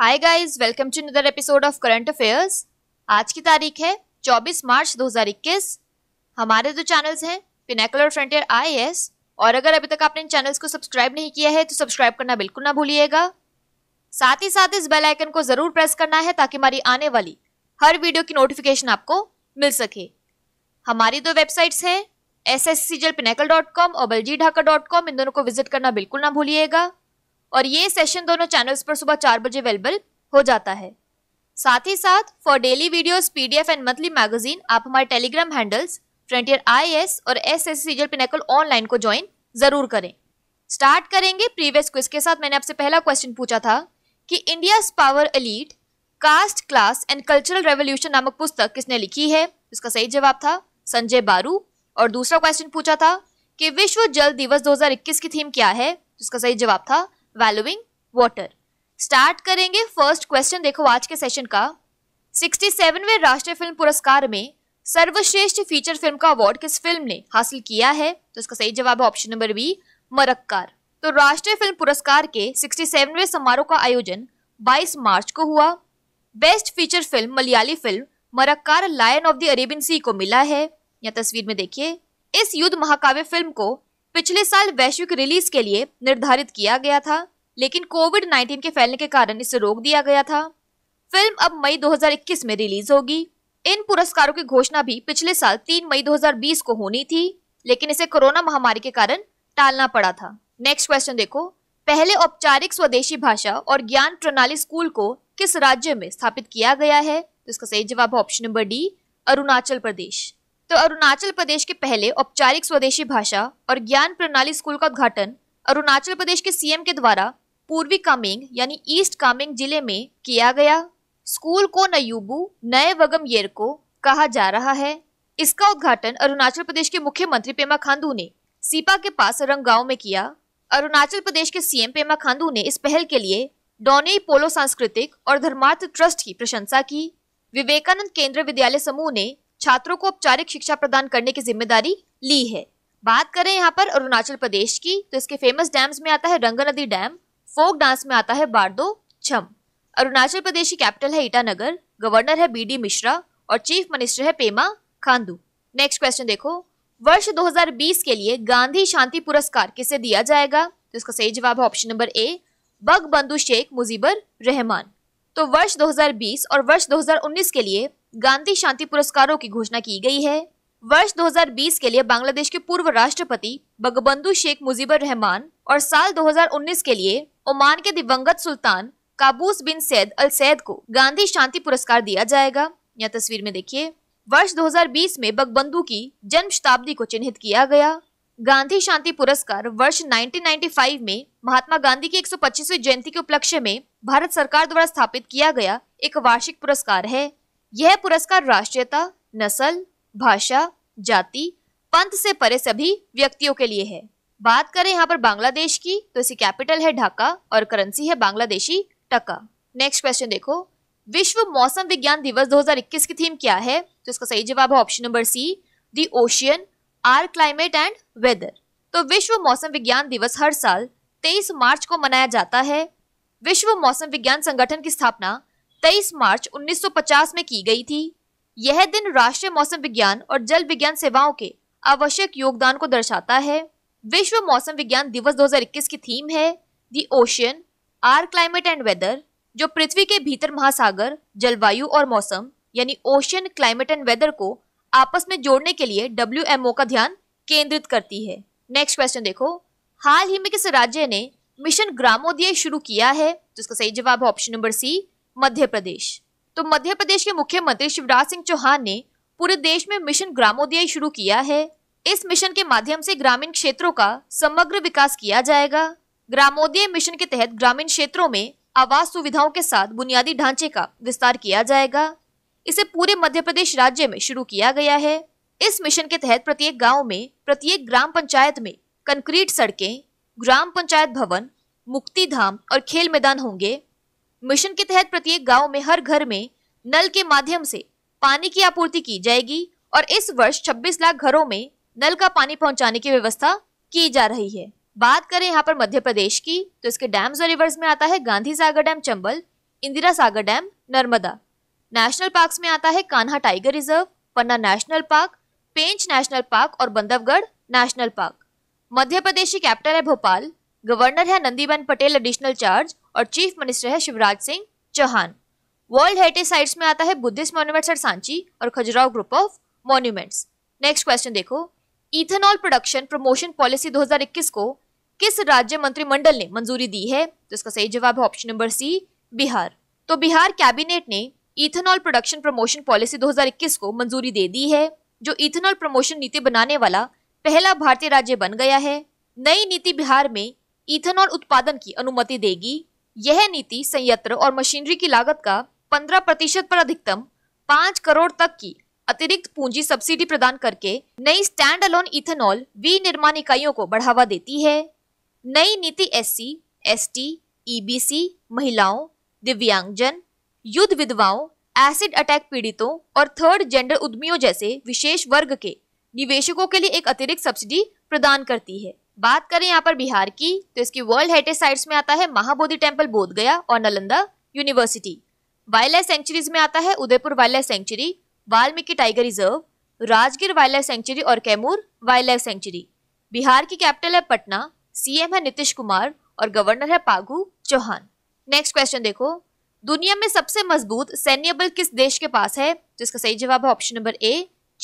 hi guys welcome to another episode of current affairs आज की तारीख है 24 मार्च 2021 हमारे दो चैनल्स हैं पिनेकल और फ्रंटियर आई और अगर अभी तक आपने इन चैनल्स को सब्सक्राइब नहीं किया है तो सब्सक्राइब करना बिल्कुल ना भूलिएगा साथ ही साथ इस बेल आइकन को ज़रूर प्रेस करना है ताकि हमारी आने वाली हर वीडियो की नोटिफिकेशन आपको मिल सके हमारी दो वेबसाइट्स हैं एस एस सी जल पिनेकल डॉट कॉम और बलजी ढाका डॉट कॉम इन दोनों को विजिट करना बिल्कुल ना भूलिएगा और ये सेशन दोनों चैनल्स पर सुबह चार बजे अवेलेबल हो जाता है साथ ही साथ for daily videos PDF and monthly magazine आप हमारे टेलीग्राम हैंडल्स फ्रंटियर आईएएस और एसएससी सीजल पिनेकल ऑनलाइन को ज्वाइन जरूर करें स्टार्ट करेंगे प्रीवियस क्विज के साथ मैंने आपसे पहला क्वेश्चन पूछा था कि India's power elite caste class and cultural revolution नामक पुस्तक किसने लिखी है इसका सही जवाब था संजय बारू और दूसरा क्वेश्चन पूछा था कि विश्व जल दिवस 2021 की थीम क्या है जिसका सही जवाब था वैल्यूइंग वाटर स्टार्ट करेंगे फर्स्ट क्वेश्चन देखो आज के सेशन का सिक्सटी सेवनवे राष्ट्रीय फिल्म पुरस्कार में सर्वश्रेष्ठ फीचर फिल्म का अवार्ड किस फिल्म ने हासिल किया है तो इसका सही जवाब है ऑप्शन नंबर बी मरक्कार तो राष्ट्रीय फिल्म पुरस्कार के सिक्सटी सेवनवे समारोह का आयोजन 22 मार्च को हुआ best feature film Malayali film Marakkar lion of the Arabian sea को मिला है या तस्वीर में देखिए इस युद्ध महाकाव्य फिल्म को पिछले साल वैश्विक रिलीज के लिए निर्धारित किया गया था लेकिन कोविड 19 के फैलने के कारण इसे रोक दिया गया था फिल्म अब मई 2021 में रिलीज होगी इन पुरस्कारों की घोषणा भी पिछले साल 3 मई 2020 को होनी थी लेकिन इसे कोरोना महामारी के कारण टालना पड़ा था नेक्स्ट क्वेश्चन देखो पहले औपचारिक स्वदेशी भाषा और ज्ञान प्रणाली स्कूल को किस राज्य में स्थापित किया गया है तो इसका सही जवाब option number D Arunachal Pradesh तो अरुणाचल प्रदेश के पहले औपचारिक स्वदेशी भाषा और ज्ञान प्रणाली स्कूल का उद्घाटन अरुणाचल प्रदेश के सीएम के द्वारा पूर्वी कामेंग यानी ईस्ट कामेंग जिले में किया गया स्कूल को नयुबू नए वगम येर को कहा जा रहा है इसका उद्घाटन अरुणाचल प्रदेश के मुख्यमंत्री पेमा खांडू ने सीपा के पास रंग में किया अरुणाचल प्रदेश के सीएम पेमा खांडू ने इस पहल के लिए डोने पोलो सांस्कृतिक और धर्मार्थ ट्रस्ट की प्रशंसा की विवेकानंद केंद्र विद्यालय समूह ने छात्रों को औपचारिक शिक्षा प्रदान करने की जिम्मेदारी ली है बात करें यहाँ पर अरुणाचल प्रदेश की तो इसके फेमस डैम्स में आता है रंग नदी डैम फोक डांस में आता है बारदो छम अरुणाचल प्रदेश की कैपिटल है ईटानगर गवर्नर है बी डी मिश्रा और चीफ मिनिस्टर है पेमा खांडू नेक्स्ट क्वेश्चन देखो वर्ष 2020 के लिए गांधी शांति पुरस्कार किसे दिया जाएगा तो इसका सही जवाब है ऑप्शन नंबर ए बग बंधु शेख मुजीबर रहमान तो वर्ष 2020 और वर्ष 2019 के लिए गांधी शांति पुरस्कारों की घोषणा की गई है वर्ष 2020 के लिए बांग्लादेश के पूर्व राष्ट्रपति बगबंधु शेख मुजीबर रहमान और साल 2019 के लिए ओमान के दिवंगत सुल्तान Qaboos bin Said al Said को गांधी शांति पुरस्कार दिया जाएगा यह तस्वीर में देखिए वर्ष 2020 में बगबंधु की जन्म शताब्दी को चिन्हित किया गया गांधी शांति पुरस्कार वर्ष 1995 में महात्मा गांधी की 125वीं जयंती के उपलक्ष्य में भारत सरकार द्वारा स्थापित किया गया एक वार्षिक पुरस्कार है यह पुरस्कार राष्ट्रीयता नस्ल भाषा जाति पंथ से परे सभी व्यक्तियों के लिए है बात करें यहाँ पर बांग्लादेश की तो इसकी कैपिटल है ढाका और करेंसी है बांग्लादेशी टका नेक्स्ट क्वेश्चन देखो विश्व मौसम विज्ञान दिवस 2021 की थीम क्या है तो इसका सही जवाब है option number C the ocean our climate and weather तो विश्व मौसम विज्ञान दिवस हर साल 23 मार्च को मनाया जाता है विश्व मौसम विज्ञान संगठन की स्थापना 23 मार्च 1950 में की गई थी यह दिन राष्ट्रीय मौसम विज्ञान और जल विज्ञान सेवाओं के आवश्यक योगदान को दर्शाता है विश्व मौसम विज्ञान दिवस 2021 की थीम है the ocean our climate and weather जो पृथ्वी के भीतर महासागर जलवायु और मौसम यानी ओशियन क्लाइमेट एंड वेदर को आपस में जोड़ने के लिए डब्ल्यू का ध्यान केंद्रित करती है नेक्स्ट क्वेश्चन देखो हाल ही में किस राज्य ने मिशन ग्रामोदय शुरू किया है तो इसका सही जवाब ऑप्शन नंबर सी मध्य प्रदेश तो मध्य प्रदेश के मुख्यमंत्री शिवराज सिंह चौहान ने पूरे देश में मिशन ग्रामोदय शुरू किया है इस मिशन के माध्यम से ग्रामीण क्षेत्रों का समग्र विकास किया जाएगा ग्रामोदय मिशन के तहत ग्रामीण क्षेत्रों में आवास सुविधाओं के साथ बुनियादी ढांचे का विस्तार किया जाएगा इसे पूरे मध्य प्रदेश राज्य में शुरू किया गया है इस मिशन के तहत प्रत्येक गांव में प्रत्येक ग्राम पंचायत में कंक्रीट सड़कें ग्राम पंचायत भवन मुक्ति धाम और खेल मैदान होंगे मिशन के तहत प्रत्येक गांव में हर घर में नल के माध्यम से पानी की आपूर्ति की जाएगी और इस वर्ष 26 लाख घरों में नल का पानी पहुंचाने की व्यवस्था की जा रही है बात करें यहाँ पर मध्य प्रदेश की तो इसके डैम्स और रिवर्स में आता है Gandhi Sagar dam Chambal Indira Sagar dam Narmada national parks में आता है Kanha tiger reserve Panna national park Pench national park और बंधवगढ़ नेशनल पार्क मध्य प्रदेश की कैपिटल है भोपाल गवर्नर है नंदीबेन पटेल एडिशनल चार्ज और चीफ मिनिस्टर है Shivraj Singh Chouhan world heritage sites में आता है बुद्धिस्ट मॉन्यूमेंट्स एट सांची और Khajuraho group of monuments next question देखो इथेनॉल प्रोडक्शन प्रमोशन पॉलिसी 2021 को किस राज्य मंत्रिमंडल ने मंजूरी दी है तो इसका सही जवाब है ऑप्शन नंबर सी बिहार तो बिहार कैबिनेट ने इथेनॉल प्रोडक्शन प्रमोशन पॉलिसी 2021 को मंजूरी दे दी है जो इथेनॉल प्रमोशन नीति बनाने वाला पहला भारतीय राज्य बन गया है नई नीति बिहार में इथेनॉल उत्पादन की अनुमति देगी यह नीति संयंत्र और मशीनरी की लागत का 15 प्रतिशत पर अधिकतम 5 करोड़ तक की अतिरिक्त पूंजी सब्सिडी प्रदान करके नई स्टैंड अलोन इथेनॉल विनिर्माण इकाइयों को बढ़ावा देती है नई नीति S C S T EBC महिलाओं दिव्यांगजन युद्ध विधवाओं एसिड अटैक पीड़ितों और थर्ड जेंडर उद्यमियों जैसे विशेष वर्ग के निवेशकों के लिए एक अतिरिक्त सब्सिडी प्रदान करती है बात करें यहाँ पर बिहार की तो इसकी वर्ल्ड हेरिटेज साइट्स में आता है महाबोधि टेम्पल बोध गया और Nalanda university wildlife sanctuaries में आता है Udaipur wildlife sanctuary Valmiki tiger reserve Rajgir wildlife sanctuary और Kaimur wildlife sanctuary Bihar की कैपिटल है पटना सीएम है नीतीश कुमार और गवर्नर है पागू चौहान नेक्स्ट क्वेश्चन देखो दुनिया में सबसे मजबूत सैन्य बल किस देश के पास है तो इसका सही जवाब है ऑप्शन नंबर ए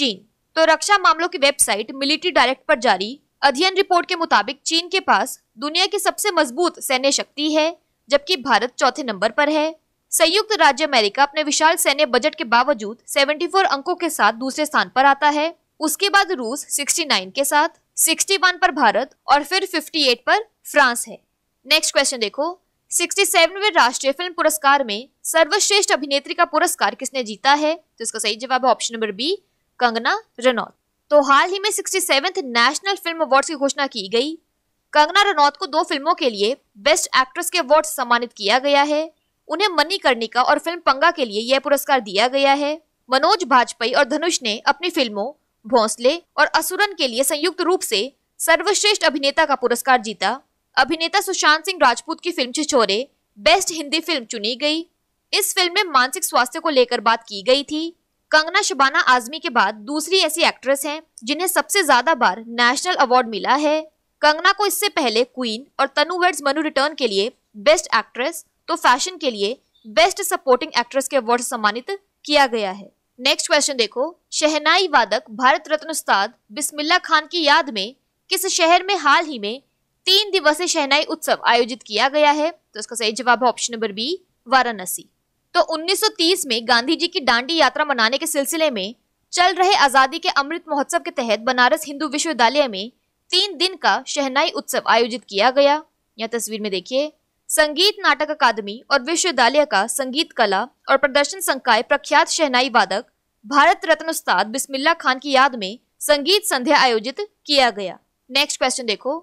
चीन तो रक्षा मामलों की वेबसाइट मिलिट्री डायरेक्ट पर जारी अध्ययन रिपोर्ट के मुताबिक चीन के पास दुनिया की सबसे मजबूत सैन्य शक्ति है जबकि भारत चौथे नंबर पर है संयुक्त राज्य अमेरिका अपने विशाल सैन्य बजट के बावजूद 74 अंकों के साथ दूसरे स्थान पर आता है उसके बाद रूस 69 के साथ 61 पर भारत और फिर 58 पर फ्रांस है नेक्स्ट क्वेश्चन देखो 67वें राष्ट्रीय फिल्म पुरस्कार में सर्वश्रेष्ठ अभिनेत्री का पुरस्कार किसने जीता है तो इसका सही जवाब है option number B Kangana Ranaut तो हाल ही में सिक्सटी नेशनल फिल्म अवार्ड की घोषणा की गई कंगना रनौत को दो फिल्मों के लिए बेस्ट एक्ट्रेस के अवार्ड सम्मानित किया गया है उन्हें मनी कर्णिका और फिल्म पंगा के लिए यह पुरस्कार दिया गया है मनोज भाजपेयी और धनुष ने अपनी फिल्मों भोंसले और असुरन के लिए संयुक्त रूप से सर्वश्रेष्ठ अभिनेता का पुरस्कार जीता अभिनेता सुशांत सिंह राजपूत की film Chhichhore best Hindi film चुनी गई इस फिल्म में मानसिक स्वास्थ्य को लेकर बात की गई थी कंगना शबाना आजमी के बाद दूसरी ऐसी एक्ट्रेस हैं जिन्हें सबसे ज्यादा बार नेशनल अवार्ड मिला है कंगना को इससे पहले क्वीन और तनु वेड्स मनु रिटर्न के लिए बेस्ट एक्ट्रेस तो फैशन के लिए बेस्ट सपोर्टिंग एक्ट्रेस के अवार्ड सम्मानित किया गया है नेक्स्ट क्वेश्चन देखो शहनाई वादक भारत रत्न उस्ताद बिस्मिल्ला खान की याद में किस शहर में हाल ही में तीन दिवसीय शहनाई उत्सव आयोजित किया गया है तो इसका सही जवाब है ऑप्शन नंबर बी वाराणसी तो 1930 में गांधी जी की डांडी यात्रा मनाने के सिलसिले में चल रहे आजादी के अमृत महोत्सव के तहत बनारस हिंदू विश्वविद्यालय में तीन दिन का शहनाई उत्सव आयोजित किया गया यह तस्वीर में देखिए संगीत नाटक अकादमी और विश्वविद्यालय का संगीत कला और प्रदर्शन संकाय प्रख्यात शहनाई वादक भारत रत्न उस्ताद बिस्मिल्ला खान की याद में संगीत संध्या आयोजित किया गया नेक्स्ट क्वेश्चन देखो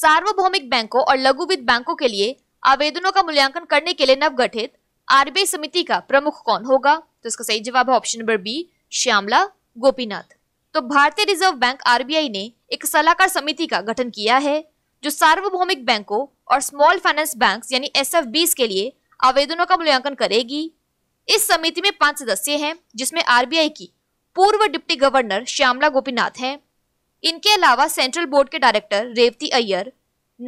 सार्वभौमिक बैंकों और लघुवित्त बैंकों के लिए आवेदनों का मूल्यांकन करने के लिए नवगठित आरबीआई समिति का प्रमुख कौन होगा तो इसका सही जवाब है option number B Shyamala Gopinath तो भारतीय रिजर्व बैंक आरबीआई ने एक सलाहकार समिति का गठन किया है जो सार्वभौमिक बैंकों और स्मॉल फाइनेंस बैंक यानी एस के लिए आवेदनों का मूल्यांकन करेगी इस समिति में पांच सदस्य हैं जिसमें आरबीआई की पूर्व डिप्टी गवर्नर श्यामला गोपीनाथ हैं इनके अलावा सेंट्रल बोर्ड के director Revathi Iyer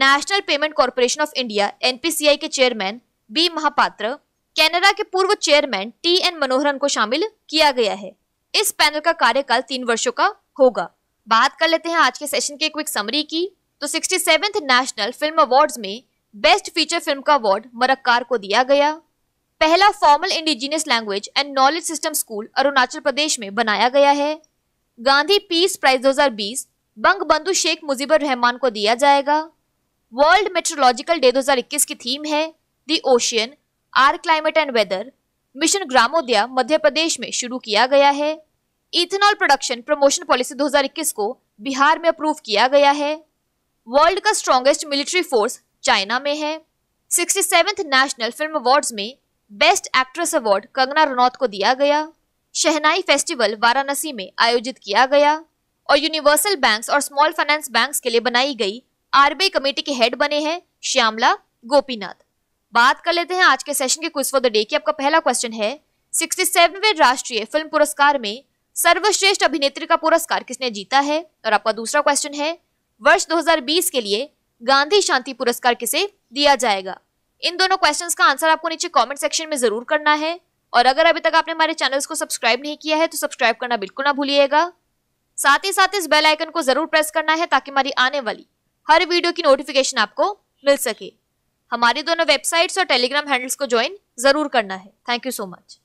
national payment corporation of India NPCI के चेयरमैन बी महापात्र कैनेडा के पूर्व चेयरमैन टी एन मनोहरन को शामिल किया गया है इस पैनल का कार्यकाल तीन वर्षों का होगा बात कर लेते हैं आज के सेशन के क्विक समरी की तो sixty seventh national film award में बेस्ट फीचर फिल्म का अवार्ड मरक्कार को दिया गया पहला formal indigenous language and knowledge system school Arunachal Pradesh में बनाया गया है गांधी पीस प्राइज 2020 बंग बंधु शेख मुजीबर रहमान को दिया जाएगा वर्ल्ड मेट्रोलॉजिकल डे 2021 की थीम है the ocean our climate and weather mission Gramodaya Madhya Pradesh में शुरू किया गया है इथेनॉल प्रोडक्शन प्रमोशन पॉलिसी 2021 को बिहार में अप्रूव किया गया है वर्ल्ड का स्ट्रॉन्गेस्ट मिलिट्री फोर्स चाइना में है sixty seventh national film awards में best actress award Kangana Ranaut को दिया गया शहनाई फेस्टिवल वाराणसी में आयोजित किया गया और यूनिवर्सल बैंक्स और स्मॉल फाइनेंस बैंक्स के लिए बनाई गई आरबीआई कमेटी के हेड बने हैं श्यामला गोपीनाथ बात कर लेते हैं आज के सेशन के क्विज फॉर द डे की आपका पहला क्वेश्चन है सिक्सटी सेवनवे राष्ट्रीय फिल्म पुरस्कार में सर्वश्रेष्ठ अभिनेत्री का पुरस्कार किसने जीता है और आपका दूसरा क्वेश्चन है वर्ष 2020 के लिए गांधी शांति पुरस्कार किसे दिया जाएगा इन दोनों क्वेश्चंस का आंसर आपको नीचे कमेंट सेक्शन में जरूर करना है और अगर अभी तक आपने हमारे चैनल्स को सब्सक्राइब नहीं किया है तो सब्सक्राइब करना बिल्कुल ना भूलिएगा साथ ही साथ इस बेल आइकन को जरूर प्रेस करना है ताकि हमारी आने वाली हर वीडियो की नोटिफिकेशन आपको मिल सके हमारी दोनों वेबसाइट्स और टेलीग्राम हैंडल्स को ज्वाइन जरूर करना है थैंक यू सो मच